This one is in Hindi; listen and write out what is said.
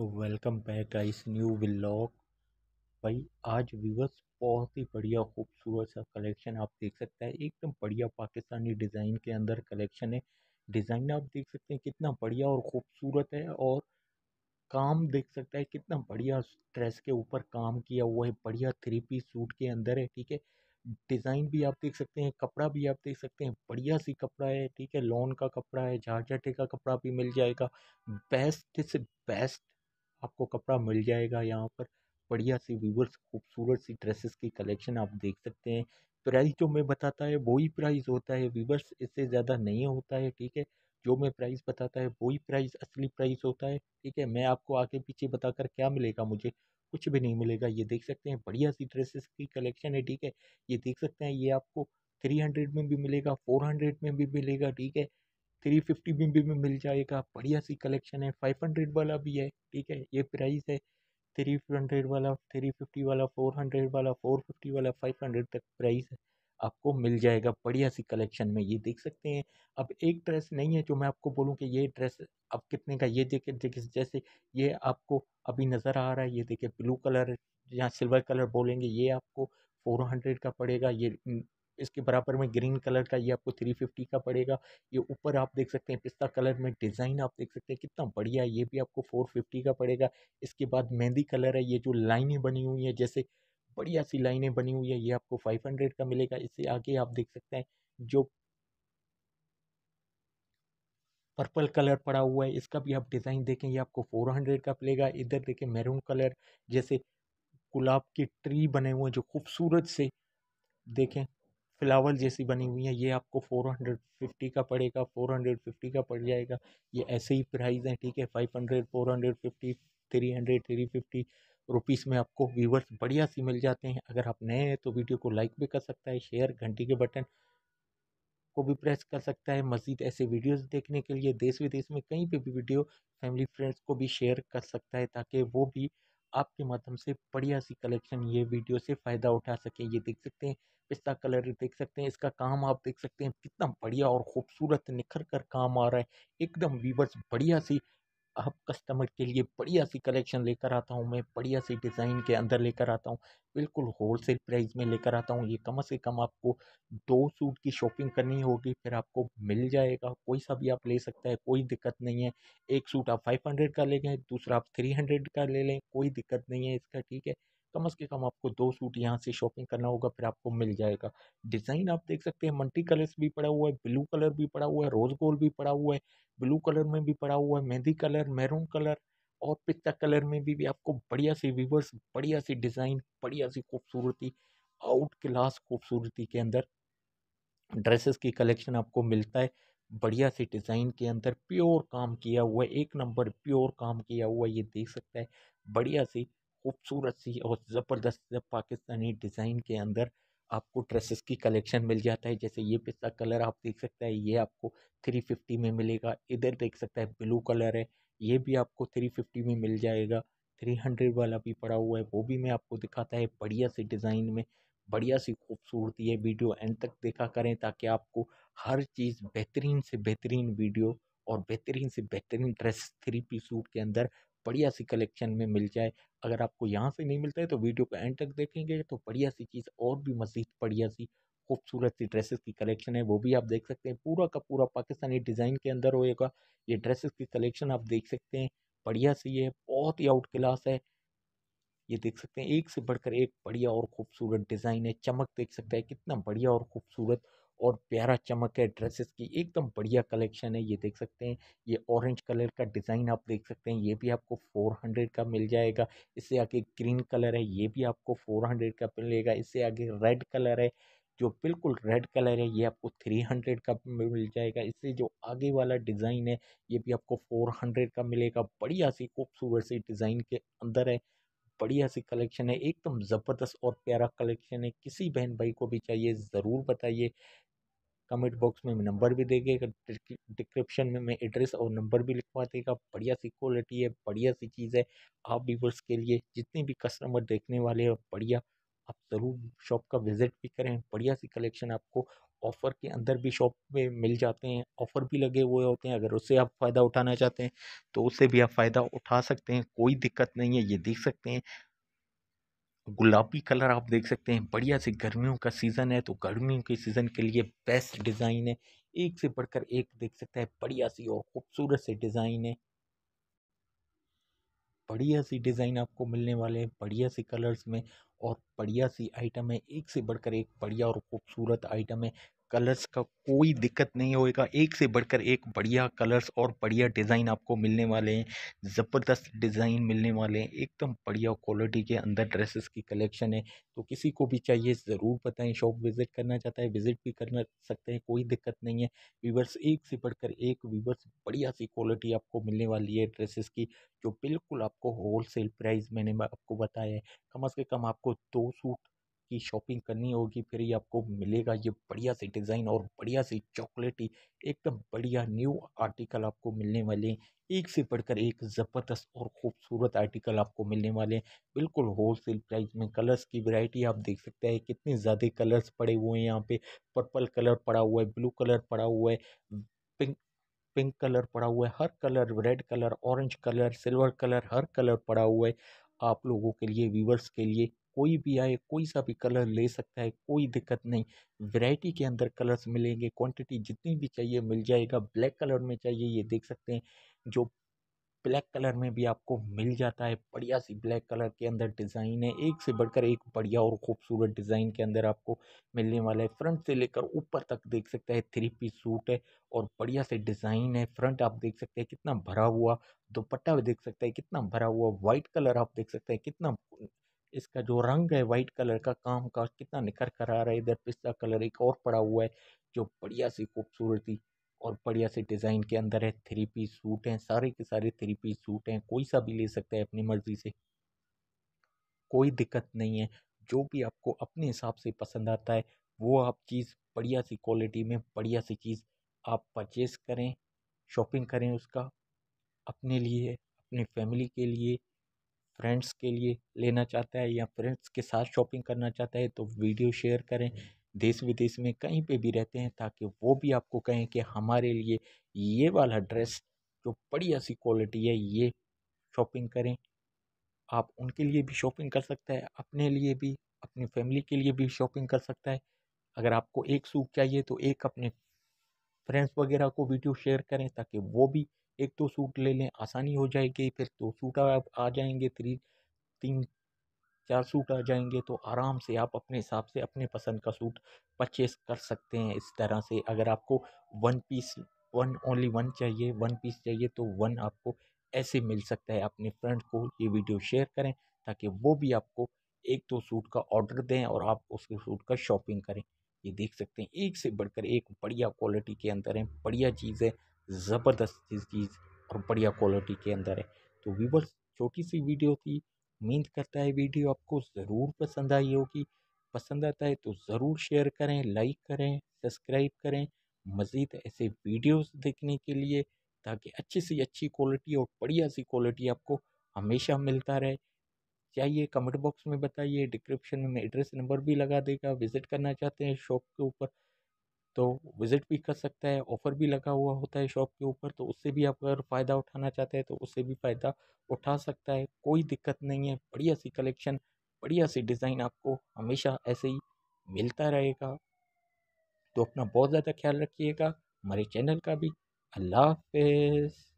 तो welcome back guys new blog भाई आज विवस बहुत ही बढ़िया खूबसूरत सा कलेक्शन आप देख सकते हैं एकदम बढ़िया पाकिस्तानी डिज़ाइन के अंदर कलेक्शन है डिज़ाइन आप देख सकते हैं कितना बढ़िया और ख़ूबसूरत है और काम देख सकता है कितना बढ़िया ड्रेस के ऊपर काम किया हुआ है बढ़िया थ्री पीस सूट के अंदर है ठीक है डिज़ाइन भी आप देख सकते हैं कपड़ा भी आप देख सकते हैं बढ़िया सी कपड़ा है ठीक है लॉन का कपड़ा है झारझटे का कपड़ा भी मिल जाएगा बेस्ट से बेस्ट आपको कपड़ा मिल जाएगा यहाँ पर बढ़िया सी व्यूवर्स खूबसूरत सी ड्रेसेस की कलेक्शन आप देख सकते हैं प्राइस जो मैं बताता है वही प्राइस होता है व्यूवर्स इससे ज़्यादा नहीं होता है ठीक है जो मैं प्राइस बताता है वही प्राइस असली प्राइस होता है ठीक है मैं आपको आगे पीछे बताकर क्या मिलेगा मुझे कुछ भी नहीं मिलेगा ये देख सकते हैं बढ़िया सी ड्रेसेस की कलेक्शन है ठीक है ये देख सकते हैं ये आपको थ्री हंड्रेड में भी मिलेगा फोर हंड्रेड में भी मिलेगा ठीक है थ्री फिफ्टी में भी मिल जाएगा बढ़िया सी कलेक्शन है फाइव हंड्रेड वाला भी है ठीक है ये प्राइस है थ्री हंड्रेड वाला थ्री फिफ्टी वाला फोर हंड्रेड वाला फोर फिफ्टी वाला फाइव हंड्रेड तक प्राइस है आपको मिल जाएगा बढ़िया सी कलेक्शन में ये देख सकते हैं अब एक ड्रेस नहीं है जो मैं आपको बोलूँ कि ये ड्रेस अब कितने का ये देखे देखिए जैसे ये आपको अभी नज़र आ रहा है ये देखिए ब्लू कलर या सिल्वर कलर बोलेंगे ये आपको फोर हंड्रेड का पड़ेगा ये इसके बराबर में ग्रीन कलर का ये आपको थ्री फिफ्टी का पड़ेगा ये ऊपर आप देख सकते हैं पिस्ता कलर में डिज़ाइन आप देख सकते हैं कितना बढ़िया है ये भी आपको फोर फिफ्टी का पड़ेगा इसके बाद मेहंदी कलर है ये जो लाइनें बनी हुई हैं जैसे बढ़िया सी लाइनें बनी हुई है ये आपको फाइव हंड्रेड का मिलेगा इससे आगे आप देख सकते हैं जो पर्पल कलर पड़ा हुआ है इसका भी आप डिज़ाइन देखें ये आपको फोर हंड्रेड का मिलेगा इधर देखें मैरून कलर जैसे गुलाब के ट्री बने हुए हैं जो खूबसूरत से देखें फ्लावर जैसी बनी हुई है ये आपको फोर हंड्रेड फिफ्टी का पड़ेगा फोर हंड्रेड फिफ्टी का पड़ जाएगा ये ऐसे ही प्राइस हैं ठीक है five hundred four hundred fifty three hundred three fifty rupees में आपको व्यूवर्स बढ़िया सी मिल जाते हैं अगर आप नए हैं तो वीडियो को लाइक भी कर सकता है शेयर घंटी के बटन को भी प्रेस कर सकता है मज़ीद ऐसे वीडियोस देखने के लिए देश विदेश में कहीं पे भी वीडियो फैमिली फ्रेंड्स को भी शेयर कर सकता है ताकि वो भी आपके माध्यम से बढ़िया सी कलेक्शन ये वीडियो से फ़ायदा उठा सकें ये देख सकते हैं पिस्ता कलर देख सकते हैं इसका काम आप देख सकते हैं कितना बढ़िया और ख़ूबसूरत निखर कर काम आ रहा है एकदम वीवर्स बढ़िया सी आप कस्टमर के लिए बढ़िया सी कलेक्शन लेकर आता हूँ मैं बढ़िया सी डिज़ाइन के अंदर लेकर आता हूँ बिल्कुल होलसेल प्राइस में लेकर आता हूँ ये कम से कम आपको दो सूट की शॉपिंग करनी होगी फिर आपको मिल जाएगा कोई सा भी आप ले सकता है कोई दिक्कत नहीं है एक सूट आप फाइव हंड्रेड का ले गए दूसरा आप थ्री हंड्रेड का ले लें कोई दिक्कत नहीं है इसका ठीक है कम से कम आपको दो सूट यहाँ से शॉपिंग करना होगा फिर आपको मिल जाएगा डिज़ाइन आप देख सकते हैं मल्टी कलर्स भी पड़ा हुआ है ब्लू कलर भी पड़ा हुआ है रोज़ गोल्ड भी पड़ा हुआ है ब्लू कलर में भी पड़ा हुआ है मेहंदी कलर मैरून कलर और पिता कलर में भी, भी आपको बढ़िया सी वीवर्स बढ़िया सी डिज़ाइन बढ़िया सी खूबसूरती आउट क्लास खूबसूरती के अंदर ड्रेसेस की कलेक्शन आपको मिलता है बढ़िया सी डिज़ाइन के अंदर प्योर काम किया हुआ है एक नंबर प्योर काम किया हुआ है ये देख सकता है बढ़िया सी खूबसूरत सी और ज़बरदस्त पाकिस्तानी डिज़ाइन के अंदर आपको ड्रेसेस की कलेक्शन मिल जाता है जैसे ये पिस्ता कलर आप देख सकते हैं ये आपको थ्री फिफ्टी में मिलेगा इधर देख सकते हैं ब्लू कलर है ये भी आपको थ्री फिफ्टी में मिल जाएगा थ्री हंड्रेड वाला भी पड़ा हुआ है वो भी मैं आपको दिखाता है बढ़िया से डिज़ाइन में बढ़िया सी खूबसूरती है वीडियो एंड तक देखा करें ताकि आपको हर चीज़ बेहतरीन से बेहतरीन वीडियो और बेहतरीन से बेहतरीन ड्रेस थ्री पी सूट के अंदर बढ़िया सी कलेक्शन में मिल जाए अगर आपको यहाँ से नहीं मिलता है तो वीडियो को एंड तक देखेंगे तो बढ़िया सी चीज़ और भी मज़ीद बढ़िया सी खूबसूरत सी ड्रेसेस की कलेक्शन है वो भी आप देख सकते हैं पूरा का पूरा पाकिस्तानी डिज़ाइन के अंदर होएगा ये ड्रेसेस की कलेक्शन आप देख सकते हैं बढ़िया सी है बहुत ही आउट क्लास है ये देख सकते हैं एक से बढ़कर एक बढ़िया और खूबसूरत डिज़ाइन है चमक देख सकते हैं कितना बढ़िया और खूबसूरत और प्यारा चमक है ड्रेसेस की एकदम बढ़िया कलेक्शन है ये देख सकते हैं ये ऑरेंज कलर का डिज़ाइन आप देख सकते हैं ये भी आपको फोर हंड्रेड का मिल जाएगा इससे आगे ग्रीन कलर है ये भी आपको फोर हंड्रेड का मिलेगा इससे आगे रेड कलर है जो बिल्कुल रेड कलर है ये आपको थ्री हंड्रेड का मिल जाएगा इससे जो आगे वाला डिज़ाइन है ये भी आपको फोर हंड्रेड का मिलेगा बढ़िया सी खूबसूरत सी डिज़ाइन के अंदर है बढ़िया सी कलेक्शन है एकदम ज़बरदस्त और प्यारा कलेक्शन है किसी बहन भाई को भी चाहिए ज़रूर बताइए कमेंट बॉक्स में नंबर भी देगा डिस्क्रिप्शन में मैं एड्रेस और नंबर भी लिखवा देगा बढ़िया सी क्वालिटी है बढ़िया सी चीज़ है आप व्यूवर्स के लिए जितने भी कस्टमर देखने वाले हैं बढ़िया आप ज़रूर शॉप का विज़िट भी करें बढ़िया सी कलेक्शन आपको ऑफ़र के अंदर भी शॉप में मिल जाते हैं ऑफ़र भी लगे हुए होते हैं अगर उससे आप फ़ायदा उठाना चाहते हैं तो उससे भी आप फ़ायदा उठा सकते हैं कोई दिक्कत नहीं है ये देख सकते हैं गुलाबी कलर आप देख सकते हैं बढ़िया से गर्मियों का सीज़न है तो गर्मियों के सीज़न के लिए बेस्ट डिज़ाइन है एक से बढ़कर एक देख सकते हैं बढ़िया सी और खूबसूरत से डिज़ाइन है बढ़िया सी डिज़ाइन आपको मिलने वाले हैं बढ़िया सी कलर्स में और बढ़िया सी आइटम है एक से बढ़कर एक बढ़िया और खूबसूरत आइटम है कलर्स का कोई दिक्कत नहीं होएगा एक से बढ़कर एक बढ़िया कलर्स और बढ़िया डिज़ाइन आपको मिलने वाले हैं ज़बरदस्त डिज़ाइन मिलने वाले हैं एकदम बढ़िया क्वालिटी के अंदर ड्रेसेस की कलेक्शन है तो किसी को भी चाहिए ज़रूर बताएं शॉप विज़िट करना चाहता है विज़िट भी करना सकते हैं कोई दिक्कत नहीं है वीवर्स एक से बढ़कर एक वीवर्स बढ़िया सी क्वालिटी आपको मिलने वाली है ड्रेसेस की जो बिल्कुल आपको होल सेल प्राइस मैंने आपको बताया है कम अज़ कम आपको दो सूट की शॉपिंग करनी होगी फिर ही आपको मिलेगा ये बढ़िया सी डिज़ाइन और बढ़िया सी चॉकलेटी एकदम बढ़िया न्यू आर्टिकल आपको मिलने वाले हैं एक से बढ़कर एक ज़बरदस्त और ख़ूबसूरत आर्टिकल आपको मिलने वाले हैं बिल्कुल होलसेल प्राइस में कलर्स की वैरायटी आप देख सकते हैं कितने ज़्यादा कलर्स पड़े हुए हैं यहाँ पे पर्पल कलर पड़ा हुआ है ब्लू कलर पड़ा हुआ है पिंक पिंक कलर पड़ा हुआ है हर colour red colour orange colour silver colour हर कलर पड़ा हुआ है आप लोगों के लिए व्यूवर्स के लिए कोई भी आए कोई सा भी कलर ले सकता है कोई दिक्कत नहीं वैरायटी के अंदर कलर्स मिलेंगे क्वांटिटी जितनी भी चाहिए मिल जाएगा ब्लैक कलर में चाहिए ये देख सकते हैं जो ब्लैक कलर में भी आपको मिल जाता है बढ़िया सी ब्लैक कलर के अंदर डिज़ाइन है एक से बढ़कर एक बढ़िया और ख़ूबसूरत डिज़ाइन के अंदर आपको मिलने वाला है फ्रंट से लेकर ऊपर तक देख सकते हैं थ्री पीस सूट है और बढ़िया से डिज़ाइन है फ्रंट आप देख सकते हैं कितना भरा हुआ दुपट्टा भी देख सकते हैं कितना भरा हुआ वाइट कलर आप देख सकते हैं कितना इसका जो रंग है वाइट कलर का काम का कितना निखर कर आ रहा है इधर पिस्ता कलर एक और पड़ा हुआ है जो बढ़िया सी खूबसूरती और बढ़िया से डिज़ाइन के अंदर है थ्री पीस सूट हैं सारे के सारे थ्री पीस सूट हैं कोई सा भी ले सकता है अपनी मर्ज़ी से कोई दिक्कत नहीं है जो भी आपको अपने हिसाब से पसंद आता है वो आप चीज़ बढ़िया सी क्वालिटी में बढ़िया सी चीज़ आप परचेज़ करें शॉपिंग करें उसका अपने लिए अपनी फैमिली के लिए फ्रेंड्स के लिए लेना चाहता है या फ्रेंड्स के साथ शॉपिंग करना चाहता है तो वीडियो शेयर करें देश विदेश में कहीं पे भी रहते हैं ताकि वो भी आपको कहें कि हमारे लिए ये वाला ड्रेस जो बढ़िया सी क्वालिटी है ये शॉपिंग करें आप उनके लिए भी शॉपिंग कर सकता है अपने लिए भी अपनी फैमिली के लिए भी शॉपिंग कर सकता है अगर आपको एक सूट चाहिए तो एक अपने फ्रेंड्स वगैरह को वीडियो शेयर करें ताकि वो भी एक दो तो सूट ले लें आसानी हो जाएगी फिर दो सूट आप आ जाएंगे थ्री तीन चार सूट आ जाएंगे तो आराम से आप अपने हिसाब से अपने पसंद का सूट परचेस कर सकते हैं इस तरह से अगर आपको one piece one only one चाहिए वन पीस चाहिए तो वन आपको ऐसे मिल सकता है अपने फ्रेंड को ये वीडियो शेयर करें ताकि वो भी आपको एक दो सूट का ऑर्डर दें और आप उसके सूट का शॉपिंग करें ये देख सकते हैं एक से बढ़कर एक बढ़िया क्वालिटी के अंदर है बढ़िया चीज़ है ज़बरदस्त चीज़ और बढ़िया क्वालिटी के अंदर है तो व्यूबर छोटी सी वीडियो थी उम्मीद करता है वीडियो आपको ज़रूर पसंद आई होगी पसंद आता है तो ज़रूर शेयर करें लाइक करें सब्सक्राइब करें मज़ीद ऐसे वीडियोस देखने के लिए ताकि अच्छी से अच्छी क्वालिटी और बढ़िया सी क्वालिटी आपको हमेशा मिलता रहे चाहिए कमेंट बॉक्स में बताइए डिस्क्रिप्शन में एड्रेस नंबर भी लगा देगा विज़िट करना चाहते हैं शॉप के ऊपर तो विज़िट भी कर सकता है ऑफ़र भी लगा हुआ होता है शॉप के ऊपर तो उससे भी आप अगर फ़ायदा उठाना चाहते हैं तो उससे भी फ़ायदा उठा सकता है कोई दिक्कत नहीं है बढ़िया सी कलेक्शन बढ़िया सी डिज़ाइन आपको हमेशा ऐसे ही मिलता रहेगा तो अपना बहुत ज़्यादा ख्याल रखिएगा हमारे चैनल का भी अल्लाह हाफ